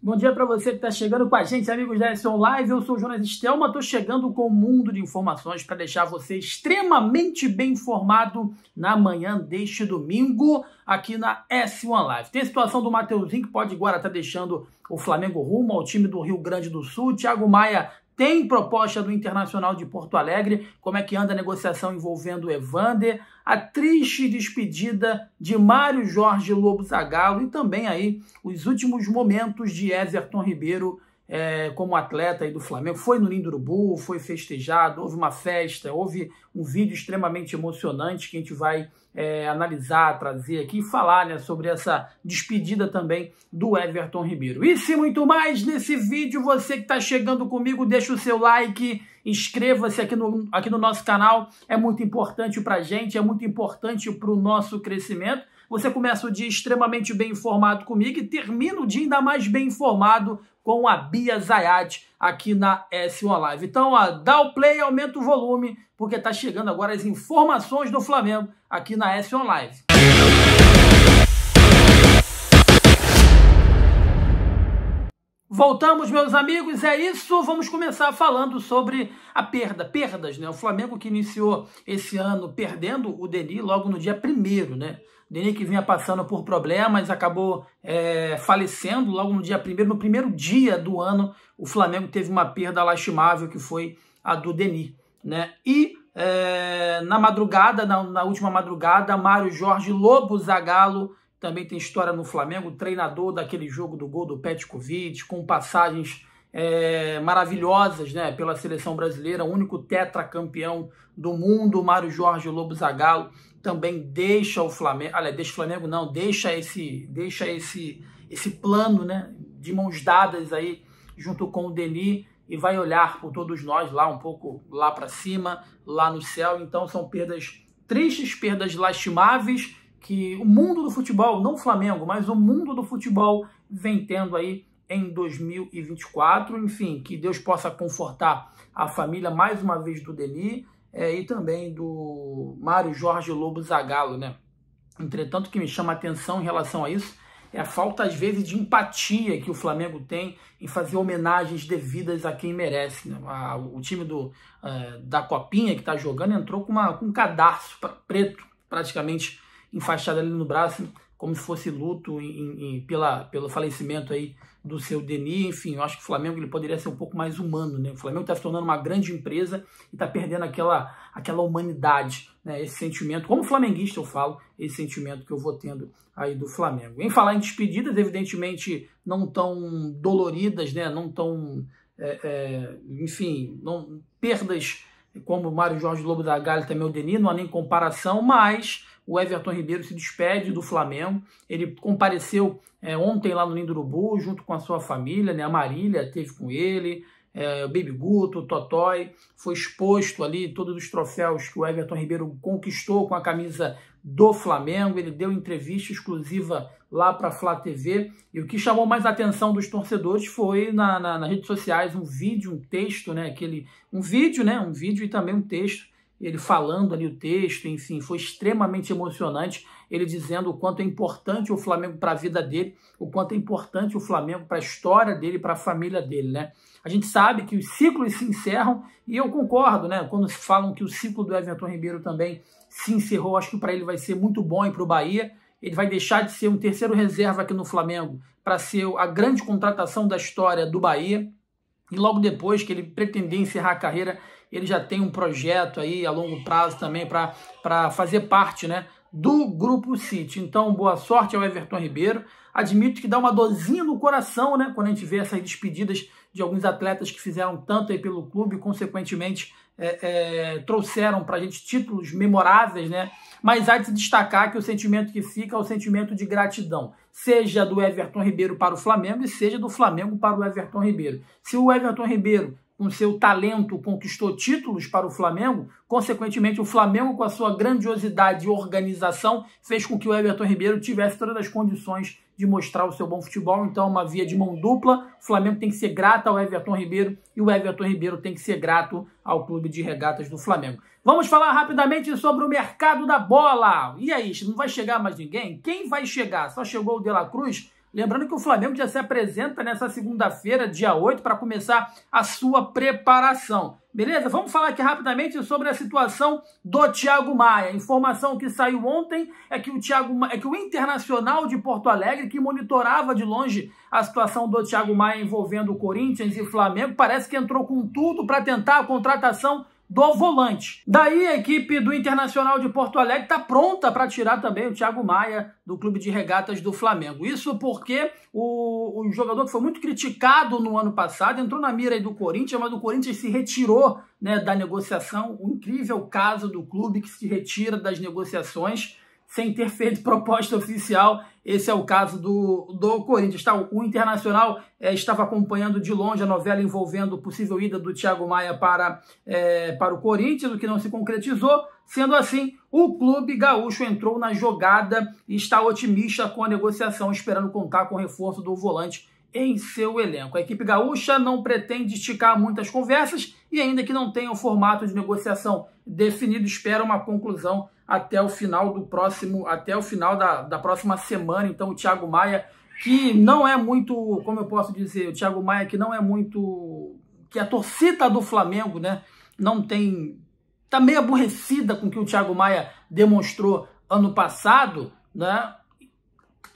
Bom dia para você que está chegando com a gente, amigos da SEO Live. Eu sou o Jonas Estelma, estou chegando com o um mundo de informações para deixar você extremamente bem informado na manhã deste domingo aqui na S1 Live. Tem a situação do Mateuzinho que pode agora estar tá deixando o Flamengo rumo ao time do Rio Grande do Sul. Thiago Maia tem proposta do Internacional de Porto Alegre, como é que anda a negociação envolvendo o Evander, a triste despedida de Mário Jorge Lobo Zagallo e também aí os últimos momentos de Everton Ribeiro é, como atleta aí do Flamengo, foi no Lindo Urubu, foi festejado, houve uma festa, houve um vídeo extremamente emocionante que a gente vai é, analisar, trazer aqui e falar né, sobre essa despedida também do Everton Ribeiro. E se muito mais nesse vídeo, você que está chegando comigo, deixa o seu like, inscreva-se aqui no, aqui no nosso canal, é muito importante para a gente, é muito importante para o nosso crescimento você começa o dia extremamente bem informado comigo e termina o dia ainda mais bem informado com a Bia Zayat aqui na S1 Live. Então, ó, dá o play, aumenta o volume, porque está chegando agora as informações do Flamengo aqui na S1 Live. Voltamos, meus amigos, é isso. Vamos começar falando sobre a perda, perdas, né? O Flamengo que iniciou esse ano perdendo o Deni logo no dia primeiro, né? O Deni que vinha passando por problemas, acabou é, falecendo logo no dia primeiro, no primeiro dia do ano, o Flamengo teve uma perda lastimável que foi a do Deni, né? E é, na madrugada, na, na última madrugada, Mário Jorge Lobo Zagalo também tem história no Flamengo, treinador daquele jogo do gol do Petkovic, com passagens é, maravilhosas né, pela seleção brasileira, único tetracampeão do mundo, Mário Jorge Lobo Zagallo, também deixa o Flamengo, olha, deixa o Flamengo não, deixa esse, deixa esse, esse plano né, de mãos dadas aí junto com o Denis e vai olhar por todos nós lá um pouco lá para cima, lá no céu. Então são perdas tristes, perdas lastimáveis que o mundo do futebol, não o Flamengo, mas o mundo do futebol vem tendo aí em 2024. Enfim, que Deus possa confortar a família mais uma vez do Deni é, e também do Mário Jorge Lobo Zagallo, né? Entretanto, o que me chama a atenção em relação a isso é a falta, às vezes, de empatia que o Flamengo tem em fazer homenagens devidas a quem merece. Né? A, o time do, é, da Copinha que está jogando entrou com, uma, com um cadarço pra, preto, praticamente enfaixado ali no braço, como se fosse luto em, em, pela, pelo falecimento aí do seu Denis. Enfim, eu acho que o Flamengo ele poderia ser um pouco mais humano. Né? O Flamengo está se tornando uma grande empresa e está perdendo aquela, aquela humanidade, né? esse sentimento. Como flamenguista eu falo, esse sentimento que eu vou tendo aí do Flamengo. Em falar em despedidas, evidentemente não tão doloridas, né? não tão, é, é, enfim, não, perdas como o Mário Jorge Lobo da Galha também o Denis, não há nem comparação, mas o Everton Ribeiro se despede do Flamengo. Ele compareceu é, ontem lá no Lindo junto com a sua família, né? A Marília teve com ele, é, o Baby Guto, o Totói. Foi exposto ali todos os troféus que o Everton Ribeiro conquistou com a camisa do Flamengo. Ele deu entrevista exclusiva lá para a Flá TV. E o que chamou mais a atenção dos torcedores foi na, na, nas redes sociais um vídeo, um texto, né? Aquele, um vídeo, né? Um vídeo e também um texto ele falando ali o texto, enfim, foi extremamente emocionante. Ele dizendo o quanto é importante o Flamengo para a vida dele, o quanto é importante o Flamengo para a história dele, para a família dele, né? A gente sabe que os ciclos se encerram e eu concordo, né? Quando falam que o ciclo do Everton Ribeiro também se encerrou, acho que para ele vai ser muito bom e para o Bahia. Ele vai deixar de ser um terceiro reserva aqui no Flamengo para ser a grande contratação da história do Bahia. E logo depois que ele pretender encerrar a carreira, ele já tem um projeto aí a longo prazo também para fazer parte né, do Grupo City. Então, boa sorte ao Everton Ribeiro. Admito que dá uma dorzinha no coração né, quando a gente vê essas despedidas de alguns atletas que fizeram tanto aí pelo clube, e consequentemente é, é, trouxeram para a gente títulos memoráveis, né? Mas há de se destacar que o sentimento que fica é o sentimento de gratidão, seja do Everton Ribeiro para o Flamengo e seja do Flamengo para o Everton Ribeiro. Se o Everton Ribeiro com seu talento, conquistou títulos para o Flamengo. Consequentemente, o Flamengo, com a sua grandiosidade e organização, fez com que o Everton Ribeiro tivesse todas as condições de mostrar o seu bom futebol. Então, é uma via de mão dupla. O Flamengo tem que ser grato ao Everton Ribeiro e o Everton Ribeiro tem que ser grato ao clube de regatas do Flamengo. Vamos falar rapidamente sobre o mercado da bola. E aí, não vai chegar mais ninguém? Quem vai chegar? Só chegou o De La Cruz? Lembrando que o Flamengo já se apresenta nessa segunda-feira, dia 8, para começar a sua preparação. Beleza? Vamos falar aqui rapidamente sobre a situação do Thiago Maia. Informação que saiu ontem é que o Thiago é que o Internacional de Porto Alegre, que monitorava de longe a situação do Thiago Maia envolvendo o Corinthians e Flamengo, parece que entrou com tudo para tentar a contratação do volante. Daí a equipe do Internacional de Porto Alegre está pronta para tirar também o Thiago Maia do Clube de Regatas do Flamengo. Isso porque o, o jogador que foi muito criticado no ano passado entrou na mira do Corinthians, mas o Corinthians se retirou né, da negociação. O incrível caso do clube que se retira das negociações sem ter feito proposta oficial. Esse é o caso do, do Corinthians. Tá? O Internacional é, estava acompanhando de longe a novela envolvendo possível ida do Thiago Maia para, é, para o Corinthians, o que não se concretizou. Sendo assim, o clube gaúcho entrou na jogada e está otimista com a negociação, esperando contar com o reforço do volante em seu elenco. A equipe gaúcha não pretende esticar muitas conversas e, ainda que não tenha o formato de negociação definido, espera uma conclusão até o final do próximo, até o final da, da próxima semana. Então o Thiago Maia, que não é muito, como eu posso dizer, o Thiago Maia que não é muito. que a torcida do Flamengo, né? Não tem. tá meio aborrecida com o que o Thiago Maia demonstrou ano passado, né?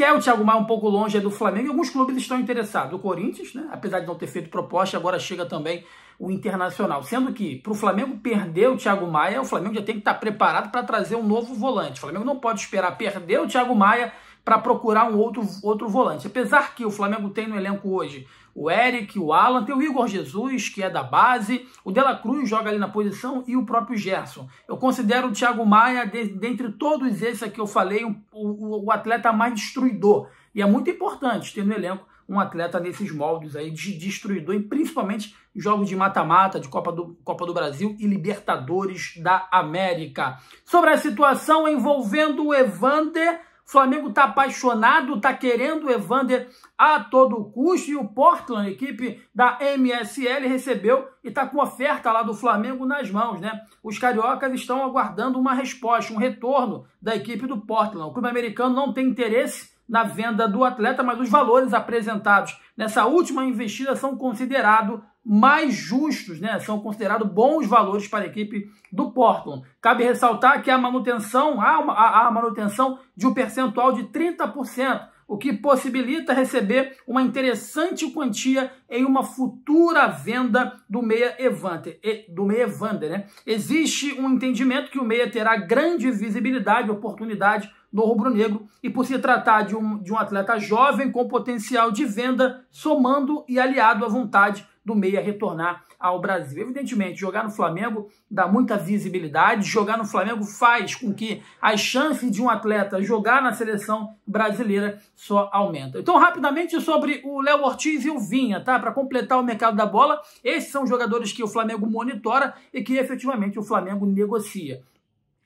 Quer o Thiago Maia um pouco longe é do Flamengo. Alguns clubes estão interessados. O Corinthians, né, apesar de não ter feito proposta, agora chega também o Internacional. Sendo que, para o Flamengo perder o Thiago Maia, o Flamengo já tem que estar tá preparado para trazer um novo volante. O Flamengo não pode esperar perder o Thiago Maia para procurar um outro, outro volante. Apesar que o Flamengo tem no elenco hoje o Eric, o Alan, tem o Igor Jesus, que é da base, o Dela Cruz joga ali na posição e o próprio Gerson. Eu considero o Thiago Maia, de, dentre todos esses aqui eu falei, o, o, o atleta mais destruidor. E é muito importante ter no elenco um atleta nesses moldes aí de destruidor, e principalmente jogos de mata-mata, de Copa do, Copa do Brasil e Libertadores da América. Sobre a situação envolvendo o Evander, Flamengo está apaixonado, está querendo o Evander a todo custo. E o Portland, equipe da MSL, recebeu e está com oferta lá do Flamengo nas mãos. né? Os cariocas estão aguardando uma resposta, um retorno da equipe do Portland. O clube americano não tem interesse na venda do atleta, mas os valores apresentados nessa última investida são considerados mais justos, né? São considerados bons valores para a equipe do Portland. Cabe ressaltar que a manutenção, há, uma, há a manutenção de um percentual de 30%, o que possibilita receber uma interessante quantia em uma futura venda do meia Evander, do meia Evander, né? Existe um entendimento que o meia terá grande visibilidade, oportunidade no rubro-negro e por se tratar de um, de um atleta jovem com potencial de venda, somando e aliado à vontade do meia retornar ao Brasil. Evidentemente, jogar no Flamengo dá muita visibilidade, jogar no Flamengo faz com que as chances de um atleta jogar na seleção brasileira só aumenta Então, rapidamente sobre o Léo Ortiz e o Vinha, tá? Para completar o mercado da bola, esses são jogadores que o Flamengo monitora e que efetivamente o Flamengo negocia.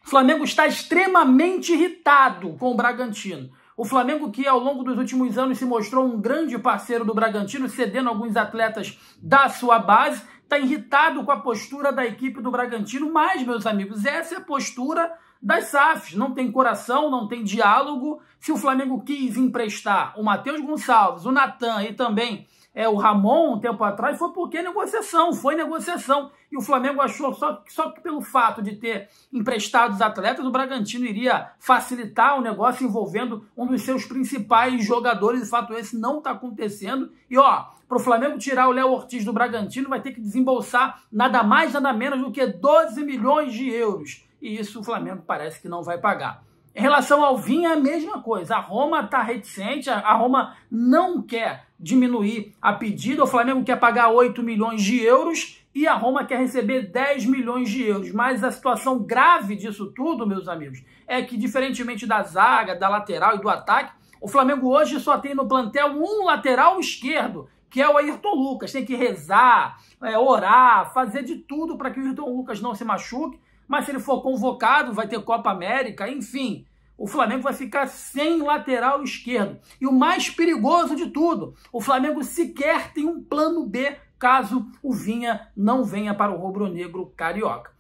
O Flamengo está extremamente irritado com o Bragantino. O Flamengo, que ao longo dos últimos anos se mostrou um grande parceiro do Bragantino, cedendo alguns atletas da sua base, está irritado com a postura da equipe do Bragantino. Mas, meus amigos, essa é a postura das SAFs. Não tem coração, não tem diálogo. Se o Flamengo quis emprestar o Matheus Gonçalves, o Natan e também é, o Ramon um tempo atrás foi porque negociação, foi negociação. E o Flamengo achou só, só que pelo fato de ter emprestado os atletas, o Bragantino iria facilitar o negócio envolvendo um dos seus principais jogadores. De fato, esse não está acontecendo. E ó, para o Flamengo tirar o Léo Ortiz do Bragantino, vai ter que desembolsar nada mais, nada menos do que 12 milhões de euros. E isso o Flamengo parece que não vai pagar. Em relação ao vinho, é a mesma coisa. A Roma está reticente, a Roma não quer diminuir a pedida. O Flamengo quer pagar 8 milhões de euros e a Roma quer receber 10 milhões de euros. Mas a situação grave disso tudo, meus amigos, é que, diferentemente da zaga, da lateral e do ataque, o Flamengo hoje só tem no plantel um lateral esquerdo, que é o Ayrton Lucas. Tem que rezar, é, orar, fazer de tudo para que o Ayrton Lucas não se machuque mas se ele for convocado, vai ter Copa América, enfim. O Flamengo vai ficar sem lateral esquerdo. E o mais perigoso de tudo, o Flamengo sequer tem um plano B caso o Vinha não venha para o rubro-negro carioca.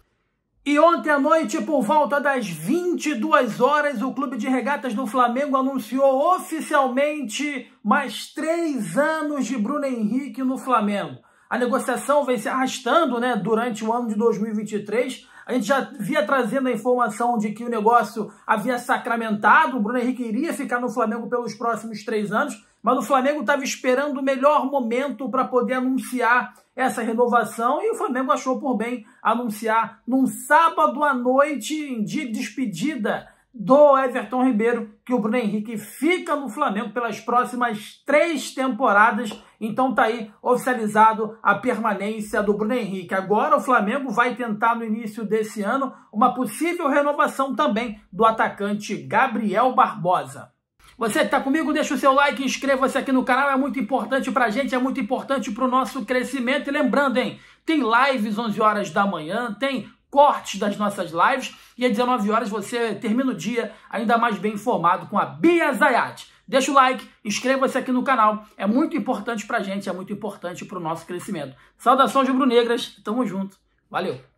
E ontem à noite, por volta das 22 horas, o Clube de Regatas do Flamengo anunciou oficialmente mais três anos de Bruno Henrique no Flamengo. A negociação vem se arrastando né, durante o ano de 2023, a gente já via trazendo a informação de que o negócio havia sacramentado, o Bruno Henrique iria ficar no Flamengo pelos próximos três anos, mas o Flamengo estava esperando o melhor momento para poder anunciar essa renovação e o Flamengo achou por bem anunciar num sábado à noite, em dia de despedida do Everton Ribeiro, que o Bruno Henrique fica no Flamengo pelas próximas três temporadas então tá aí oficializado a permanência do Bruno Henrique. Agora o Flamengo vai tentar no início desse ano uma possível renovação também do atacante Gabriel Barbosa. Você que está comigo, deixa o seu like, inscreva-se aqui no canal, é muito importante para a gente, é muito importante para o nosso crescimento. E lembrando, hein, tem lives 11 horas da manhã, tem cortes das nossas lives e às 19 horas você termina o dia ainda mais bem informado com a Bia Zayat. Deixa o like, inscreva-se aqui no canal. É muito importante para a gente, é muito importante para o nosso crescimento. Saudações rubro-negras, tamo junto. Valeu!